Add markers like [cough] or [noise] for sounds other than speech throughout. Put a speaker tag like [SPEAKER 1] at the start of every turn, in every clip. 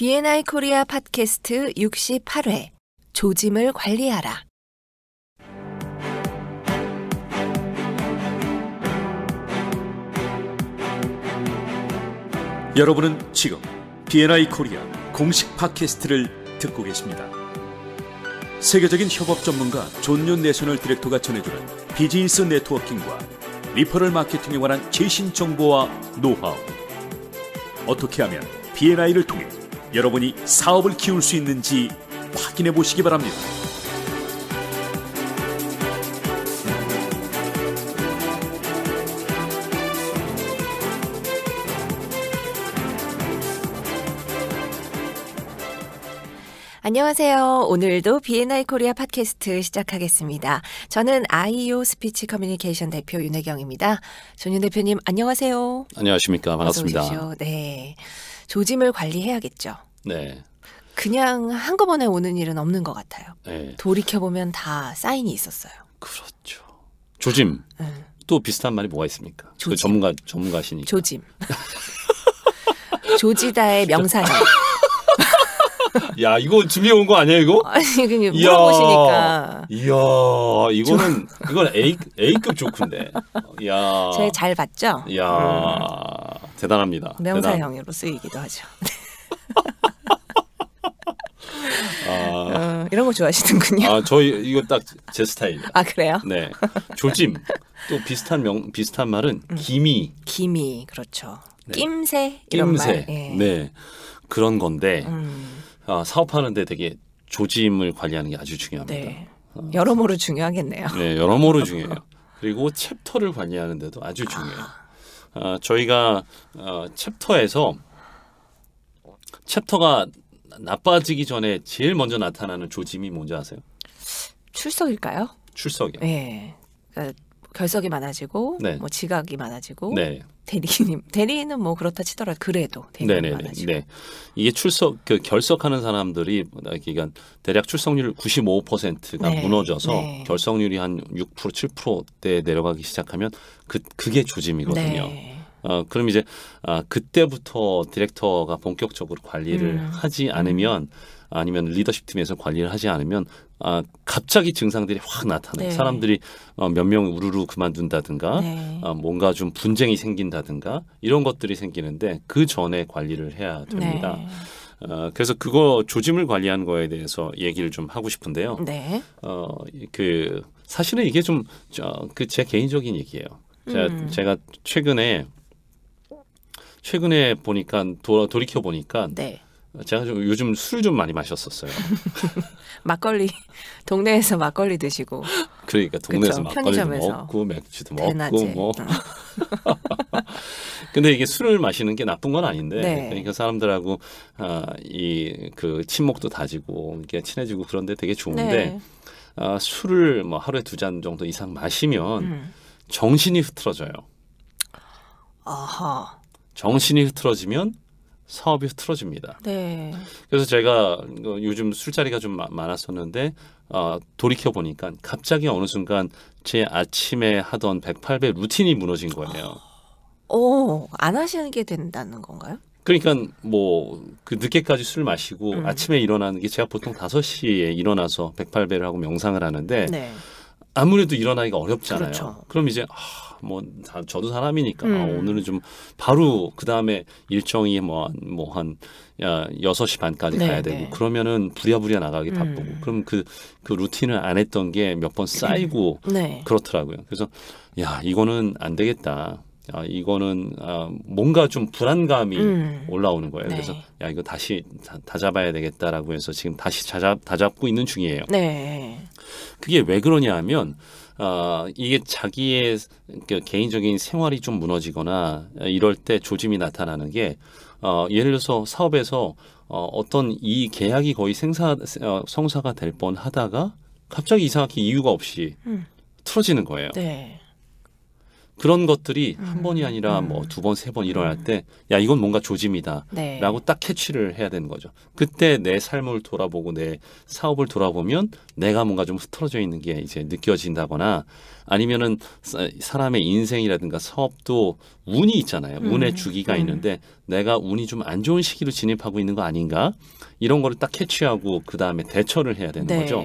[SPEAKER 1] B&I 코리아 팟캐스트 68회 조짐을 관리하라.
[SPEAKER 2] 여러분은 지금 B&I 코리아 공식 팟캐스트를 듣고 계십니다. 세계적인 협업 전문가 존윤 내셔널 디렉터가 전해주는 비즈니스 네트워킹과 리퍼럴 마케팅에 관한 최신 정보와 노하우. 어떻게 하면 B&I를 통해 여러분이 사업을 키울 수 있는지 확인해 보시기 바랍니다.
[SPEAKER 1] 안녕하세요. 오늘도 B&I 코리아 팟캐스트 시작하겠습니다. 저는 IEO 스피치 커뮤니케이션 대표 윤혜경입니다. 전윤 대표님 안녕하세요.
[SPEAKER 2] 안녕하십니까. 반갑습니다.
[SPEAKER 1] 네. 조짐을 관리해야겠죠. 네. 그냥 한꺼번에 오는 일은 없는 것 같아요. 네. 돌이켜 보면 다 사인이 있었어요. 그렇죠.
[SPEAKER 2] 조짐. 네. 또 비슷한 말이 뭐가 있습니까? 그 조짐. 그 전문가 전문가시니까. 조짐.
[SPEAKER 1] [laughs] 조지다의 명사형.
[SPEAKER 2] [laughs] 야, 이거 준비해 온거 아니야, 이거? 아니,
[SPEAKER 1] 그냥 물어보시니까.
[SPEAKER 2] 이야, 이거는, 이건 A, A급 조크인데. 야. 제
[SPEAKER 1] 잘 봤죠?
[SPEAKER 2] 야. 음. 대단합니다. 명사형으로
[SPEAKER 1] 대단. 쓰이기도 하죠. [laughs]
[SPEAKER 2] 아, 어, 이런 거 좋아하시는군요. 아, 저 이거 딱 제 스타일. 아, 그래요? 네. 조짐. 또 비슷한 명 비슷한 말은 기미.
[SPEAKER 1] 음. 기미. 그렇죠. 네. 낌새 이런 낌새. 말. 예.
[SPEAKER 2] 네. 그런 건데. 음. 아, 사업하는데 되게 조짐을 관리하는 게 아주 중요합니다. 네. 어.
[SPEAKER 1] 여러모로 중요하겠네요.
[SPEAKER 2] 네, 여러모로 중요해요. [laughs] 그리고 챕터를 관리하는데도 아주 중요해요. 아. 어, 저희가 어, 챕터에서 챕터가 나빠지기 전에 제일 먼저 나타나는 조짐이 뭔지 아세요?
[SPEAKER 1] 출석일까요? 출석이요. 네. 그러니까 결석이 많아지고 네. 뭐 지각이 많아지고 네. 대리님 [laughs] 대리는 뭐 그렇다 치더라도 그래도 대리는 네네네. 네. 많아지고
[SPEAKER 2] 네. 이게 출석 그 결석하는 사람들이 그러니까 대략 출석률 95%가 네. 무너져서 네. 결석률이 한6% 7%대 내려가기 시작하면 그 그게 조짐이거든요. 네. 어, 그럼 이제 아, 그때부터 디렉터가 본격적으로 관리를 음. 하지 않으면 아니면 리더십 팀에서 관리를 하지 않으면 아, 갑자기 증상들이 확 나타나요. 네. 사람들이 어, 몇 명 우르르 그만둔다든가 네. 아, 뭔가 좀 분쟁이 생긴다든가 이런 것들이 생기는데 그 전에 관리를 해야 됩니다. 네. 어, 그래서 그거 조짐을 관리한 거에 대해서 얘기를 좀 하고 싶은데요. 네. 어, 그 사실은 이게 좀 저, 그 제 개인적인 얘기예요. 제가, 음. 제가 최근에 최근에 보니까 돌이켜 보니까 네. 제가 좀 요즘 술을좀 많이 마셨었어요.
[SPEAKER 1] [laughs] 막걸리 동네에서 막걸리 드시고.
[SPEAKER 2] 그러니까 동네에서 막걸리 먹고 맥주도 먹고 대낮에. 뭐. 어. [laughs] 근데 이게 술을 마시는 게 나쁜 건 아닌데 네. 그러니까 사람들하고 아, 이그 친목도 다지고 이렇게 친해지고 그런데 되게 좋은데 네. 아, 술을 뭐 하루에 두 잔 정도 이상 마시면 음. 정신이 흐트러져요.
[SPEAKER 1] 아하.
[SPEAKER 2] 정신이 흐트러지면 사업이 흐트러집니다. 네. 그래서 제가 요즘 술자리가 좀 많았었는데 어, 돌이켜 보니까 갑자기 어느 순간 제 아침에 하던 108배 루틴이 무너진 거예요.
[SPEAKER 1] 오, 어, 안 하시는 게 된다는 건가요?
[SPEAKER 2] 그러니까 뭐 그 늦게까지 술 마시고 음. 아침에 일어나는 게 제가 보통 5시에 일어나서 108배를 하고 명상을 하는데 네. 아무래도 일어나기가 어렵잖아요. 그렇죠. 그럼 이제 아, 뭐 다, 저도 사람이니까 아, 음. 아, 오늘은 좀 바로 그 다음에 일정이 뭐한뭐한 뭐 여섯 시 반까지 네, 가야 되고 네. 그러면은 부랴부랴 나가기 음. 바쁘고 그럼 그그 그 루틴을 안 했던 게 몇 번 쌓이고 네. 그렇더라고요. 그래서 야 이거는 안 되겠다. 아, 이거는 아, 뭔가 좀 불안감이 음. 올라오는 거예요. 네. 그래서 야 이거 다시 다, 다, 잡아야 되겠다라고 해서 지금 다시 자자, 다 잡고 있는 중이에요.
[SPEAKER 1] 네.
[SPEAKER 2] 그게 왜 그러냐 하면 아, 이게 자기의 그 개인적인 생활이 좀 무너지거나 이럴 때 조짐이 나타나는 게 어, 예를 들어서 사업에서 어, 어떤 이 계약이 거의 생사 어, 성사가 될 뻔하다가 갑자기 이상하게 이유가 없이 음. 틀어지는 거예요. 네. 그런 것들이 음. 한 번이 아니라 뭐두 음. 번, 세 번 일어날 때, 야, 이건 뭔가 조짐이다. 네. 라고 딱 캐치를 해야 되는 거죠. 그때 내 삶을 돌아보고 내 사업을 돌아보면 내가 뭔가 좀 흐트러져 있는 게 이제 느껴진다거나 아니면은 사람의 인생이라든가 사업도 운이 있잖아요. 음. 운의 주기가 음. 있는데 내가 운이 좀 안 좋은 시기로 진입하고 있는 거 아닌가? 이런 거를 딱 캐치하고 그 다음에 대처를 해야 되는 네. 거죠.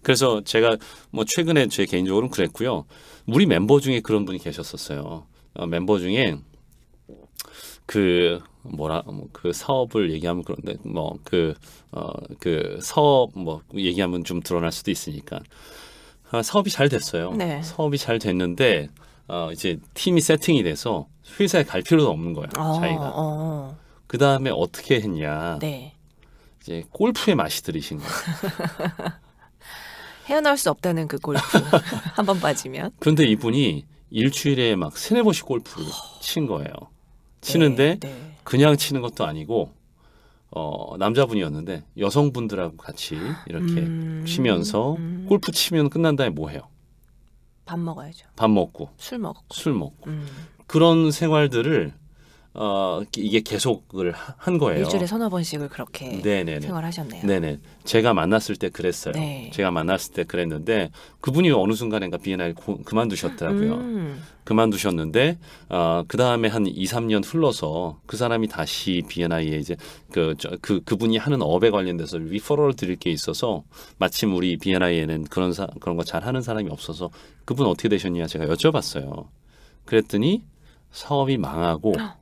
[SPEAKER 2] 그래서 제가 뭐 최근에 제 개인적으로는 그랬고요. 우리 멤버 중에 그런 분이 계셨어요. 있었어요. 어, 멤버 중에 그 뭐라 뭐 그 사업을 얘기하면 그런데 뭐그어그 어, 그 사업 뭐 얘기하면 좀 드러날 수도 있으니까 아, 사업이 잘 됐어요. 네. 사업이 잘 됐는데 어, 이제 팀이 세팅이 돼서 회사에 갈 필요도 없는 거야 어, 자기가.
[SPEAKER 1] 어.
[SPEAKER 2] 그 다음에 어떻게 했냐? 네. 이제 골프의 맛이 들이신 거야.
[SPEAKER 1] [laughs] 헤어나올 수 없다는 그 골프 [laughs] 한 번 빠지면.
[SPEAKER 2] 그런데 이분이 일주일에 막 세네 번씩 골프를 친 거예요. 치는데 네, 네. 그냥 치는 것도 아니고 어, 남자분이었는데 여성분들하고 같이 이렇게 음, 치면서 음. 골프 치면 끝난 다음에 뭐 해요?
[SPEAKER 1] 밥 먹어야죠. 밥 먹고 술 먹고
[SPEAKER 2] 술 먹고 음. 그런 생활들을 어, 이게 계속을 한 거예요. 일주일에
[SPEAKER 1] 서너 번씩을 그렇게 네네 생활하셨네요.
[SPEAKER 2] 네네. 제가 만났을 때 그랬어요. 네. 제가 만났을 때 그랬는데 그분이 어느 순간인가 비엔나를 그만두셨더라고요. 음. 그만두셨는데 어, 그 다음에 한 2, 3년 흘러서 그 사람이 다시 비엔나에 이제 그, 저, 그 그분이 하는 업에 관련돼서 리퍼럴 드릴 게 있어서 마침 우리 비엔나에는 그런 사, 그런 거잘 하는 사람이 없어서 그분 어떻게 되셨냐 제가 여쭤봤어요. 그랬더니 사업이 망하고 [gasps]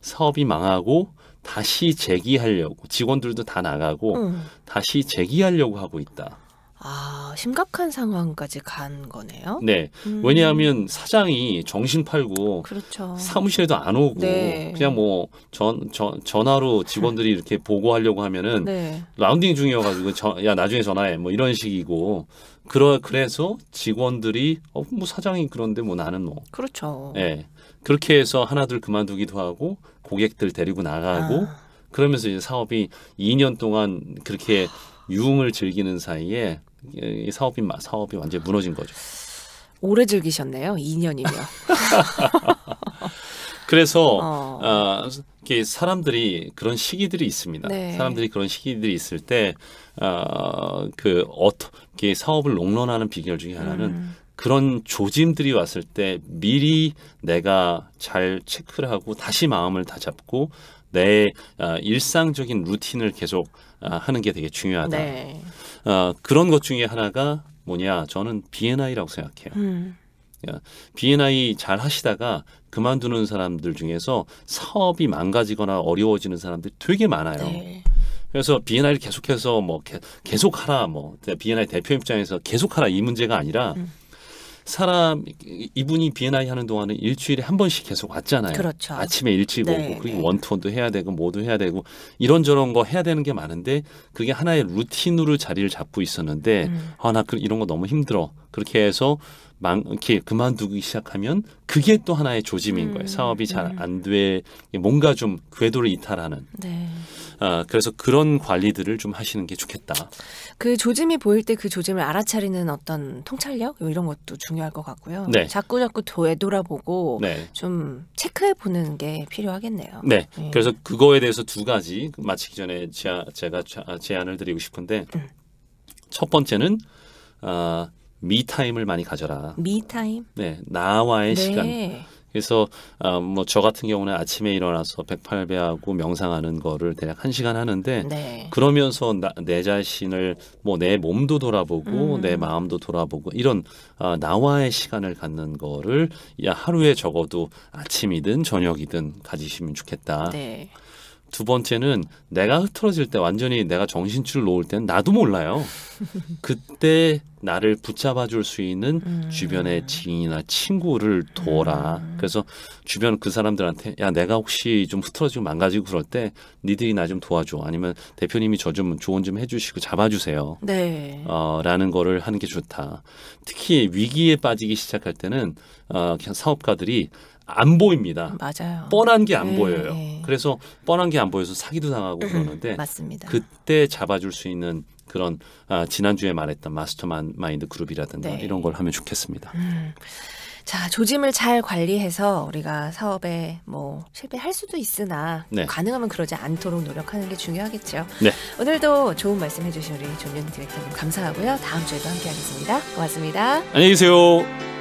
[SPEAKER 2] 사업이 망하고 다시 재기하려고 직원들도 다 나가고 음. 다시 재기하려고 하고 있다.
[SPEAKER 1] 아, 심각한 상황까지 간 거네요. 네.
[SPEAKER 2] 음. 왜냐하면 사장이 정신 팔고 그렇죠. 사무실에도 안 오고 네. 그냥 뭐 전 전화로 직원들이 이렇게 보고하려고 하면은 네. 라운딩 중이어 가지고 저, 야 나중에 전화해 뭐 이런 식이고 그러 그래서 직원들이 어, 뭐 사장이 그런데 뭐 나는 뭐
[SPEAKER 1] 그렇죠. 예.
[SPEAKER 2] 그렇게 해서 하나둘 그만두기도 하고 고객들 데리고 나가고 아. 그러면서 이제 사업이 2년 동안 그렇게 유흥을 즐기는 사이에 이 사업이 사업이 완전히 무너진 거죠.
[SPEAKER 1] 오래 즐기셨네요. 2년이면. [laughs]
[SPEAKER 2] 그래서 어. 어, 이렇게 사람들이 그런 시기들이 있습니다. 네. 사람들이 그런 시기들이 있을 때그 어, 그 어떻게 사업을 롱런하는 비결 중에 하나는 음. 그런 조짐들이 왔을 때 미리 내가 잘 체크를 하고 다시 마음을 다 잡고 내 어, 일상적인 루틴을 계속 어, 하는 게 되게 중요하다. 네. 어, 그런 것 중에 하나가 뭐냐 저는 BNI라고 생각해요. 음. B&I 잘 하시다가 그만두는 사람들 중에서 사업이 망가지거나 어려워지는 사람들이 되게 많아요. 네. 그래서 B&I를 계속해서 뭐 계속 하라 뭐 B&I 대표 입장에서 계속 하라 이 문제가 아니라 음. 사람 이분이 B&I 하는 동안은 일주일에 한 번씩 계속 왔잖아요. 그렇죠. 아침에 일찍 네, 오고 그리고 네. 원투원도 해야 되고 뭐도 해야 되고 이런저런 거 해야 되는 게 많은데 그게 하나의 루틴으로 자리를 잡고 있었는데 음. 아나 이런 거 너무 힘들어. 그렇게 해서 망, 이렇게 그만두기 시작하면 그게 또 하나의 조짐인 거예요. 음. 사업이 잘안 음. 돼, 뭔가 좀 궤도를 이탈하는. 네. 아, 그래서 그런 관리들을 좀 하시는 게 좋겠다.
[SPEAKER 1] 그 조짐이 보일 때 그 조짐을 알아차리는 어떤 통찰력 이런 것도 중요할 것 같고요. 네. 자꾸 자꾸 되돌아보고 네. 좀 체크해 보는 게 필요하겠네요. 네. 네. 그래서
[SPEAKER 2] 그거에 대해서 두 가지 마치기 전에 제가 제안을 드리고 싶은데 음. 첫 번째는 아, 미타임을 많이 가져라.
[SPEAKER 1] 미타임?
[SPEAKER 2] 네, 나와의 네. 시간. 그래서 아, 어, 뭐저 같은 경우는 아침에 일어나서 108배하고 명상하는 거를 대략 1시간 하는데 네. 그러면서 나, 내 자신을 뭐 내 몸도 돌아보고 음. 내 마음도 돌아보고 이런 아, 나와의 시간을 갖는 거를 야 하루에 적어도 아침이든 저녁이든 가지시면 좋겠다. 네. 두 번째는 내가 흐트러질 때 완전히 내가 정신줄 놓을 땐 나도 몰라요. [laughs] 그때 나를 붙잡아 줄 수 있는 음. 주변의 지인이나 친구를 도라. 음. 그래서 주변 그 사람들한테 야 내가 혹시 좀 흐트러지고 망가지고 그럴 때 니들이 나 좀 도와줘. 아니면 대표님이 저 좀 조언 좀 해주시고 잡아주세요.
[SPEAKER 1] 네.
[SPEAKER 2] 어, 라는 거를 하는 게 좋다. 특히 위기에 빠지기 시작할 때는 어, 사업가들이 안 보입니다.
[SPEAKER 1] 맞아요. 뻔한 게안 네. 보여요.
[SPEAKER 2] 네. 그래서 뻔한 게 안 보여서 사기도 당하고 음, 그러는데 맞습니다. 그때 잡아줄 수 있는 그런 아, 지난주에 말했던 마스터만 마인드 그룹이라든가 네. 이런 걸 하면 좋겠습니다.
[SPEAKER 1] 음. 자, 조짐을 잘 관리해서 우리가 사업에 뭐 실패할 수도 있으나 네. 가능하면 그러지 않도록 노력하는 게 중요하겠죠. 네. 오늘도 좋은 말씀 해주신 우리 조윤 디렉터님 감사하고요. 다음 주에도 함께하겠습니다. 고맙습니다.
[SPEAKER 2] 안녕히 계세요.